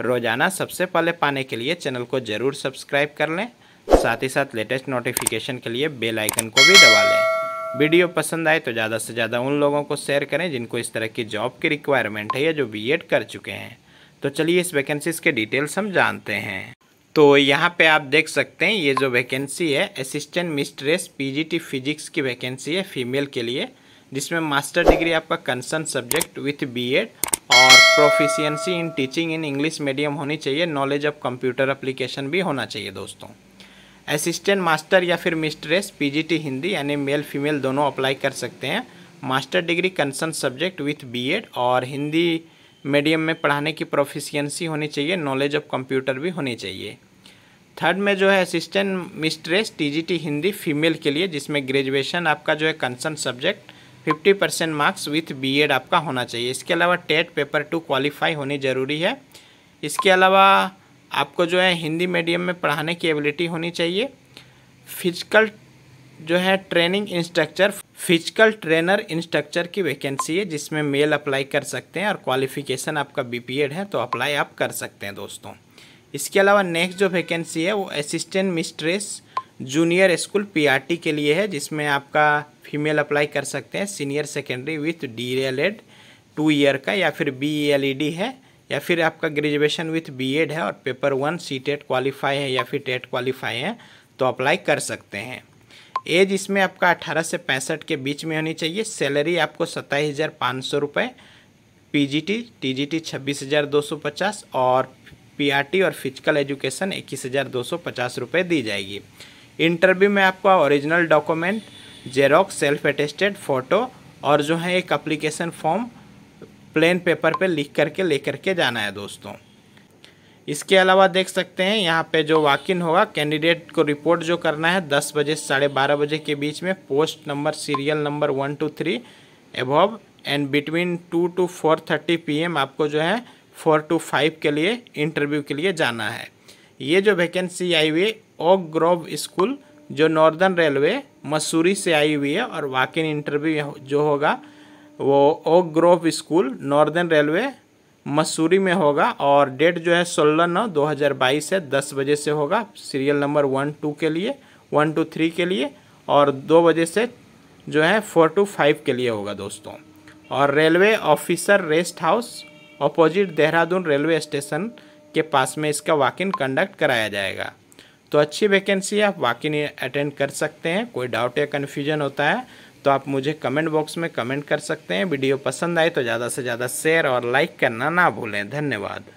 रोज़ाना सबसे पहले पाने के लिए चैनल को ज़रूर सब्सक्राइब कर लें साथ ही साथ लेटेस्ट नोटिफिकेशन के लिए बेल आइकन को भी दबा लें वीडियो पसंद आए तो ज़्यादा से ज़्यादा उन लोगों को शेयर करें जिनको इस तरह की जॉब की रिक्वायरमेंट है या जो बी कर चुके हैं तो चलिए इस वैकेंसीज़ के डिटेल्स हम जानते हैं तो यहाँ पे आप देख सकते हैं ये जो वैकेंसी है असिस्टेंट मिस्ट्रेस पीजीटी फिजिक्स की वैकेंसी है फीमेल के लिए जिसमें मास्टर डिग्री आपका कंसर्न सब्जेक्ट विथ बीएड और proficiency in teaching in English medium होनी चाहिए नॉलेज ऑफ कंप्यूटर अप्लीकेशन भी होना चाहिए दोस्तों असिस्टेंट मास्टर या फिर मिस्ट्रेस पीजीटी हिंदी यानी मेल फीमेल दोनों अप्लाई कर सकते हैं master degree concern subject with BEd और हिंदी मीडियम में पढ़ाने की प्रोफिशियंसी होनी चाहिए नॉलेज ऑफ कंप्यूटर भी होनी चाहिए थर्ड में जो है assistant mistress T Hindi female के लिए जिसमें ग्रेजुएशन आपका जो है concern subject fifty percent marks with BEd आपका होना चाहिए इसके अलावा टेट पेपर टू क्वालिफाई होनी ज़रूरी है इसके अलावा आपको जो है हिंदी मीडियम में पढ़ाने की एबिलिटी होनी चाहिए फिजिकल जो है training instructor physical trainer instructor की वैकेंसी है जिसमें मेल अप्लाई कर सकते हैं और क्वालिफिकेशन आपका बी है तो अप्लाई आप कर सकते हैं दोस्तों इसके अलावा नेक्स्ट जो वैकेंसी है वो assistant mistress junior school PRT के लिए है जिसमें आपका फीमेल अप्लाई कर सकते हैं senior secondary with D El Ed two year का या फिर बी एल ई डी है या फिर आपका ग्रेजुएशन विथ बी एड है और paper one C TET qualify है या फिर टेट क्वालिफाई है तो अप्लाई कर सकते हैं एज इसमें आपका अठारह से पैंसठ के बीच में होनी चाहिए सैलरी आपको सत्ताईस हज़ार पाँच सौ रुपये P G T T G T छब्बीस हज़ार दो सौ पचास और पी आर टी और फिजिकल एजुकेशन इक्कीस हज़ार दो सौ पचास रुपये दी जाएगी इंटरव्यू में आपका original document xerox self attested photo और जो है एक अप्लीकेशन फॉर्म प्लेन पेपर पे लिख करके ले करके जाना है दोस्तों इसके अलावा देख सकते हैं यहाँ पे जो इन होगा कैंडिडेट को रिपोर्ट जो करना है दस बजे से साढ़े बारह बजे के बीच में post number serial number one two three above and between two two four thirty P आपको जो है फोर टू फाइव के लिए इंटरव्यू के लिए जाना है ये जो वैकेंसी आई हुई है ओक ग्रोव स्कूल जो नॉर्दर्न रेलवे मसूरी से आई हुई है और वाकिन इंटरव्यू जो होगा वो Oak Grove school Northern Railway Mussoorie में होगा और डेट जो है सोलह नौ दो हज़ार बाईस है दस बजे से होगा सीरियल नंबर वन टू के लिए वन टू थ्री के लिए और दो बजे से जो है फोर टू फाइव के लिए होगा दोस्तों और railway officer rest house opposite Dehradun railway station के पास में इसका वाक इन कंडक्ट कराया जाएगा तो अच्छी वैकेंसी आप वाक इन अटेंड कर सकते हैं कोई डाउट या कन्फ्यूजन होता है तो आप मुझे कमेंट बॉक्स में कमेंट कर सकते हैं वीडियो पसंद आए तो ज़्यादा से ज़्यादा शेयर और लाइक करना ना भूलें धन्यवाद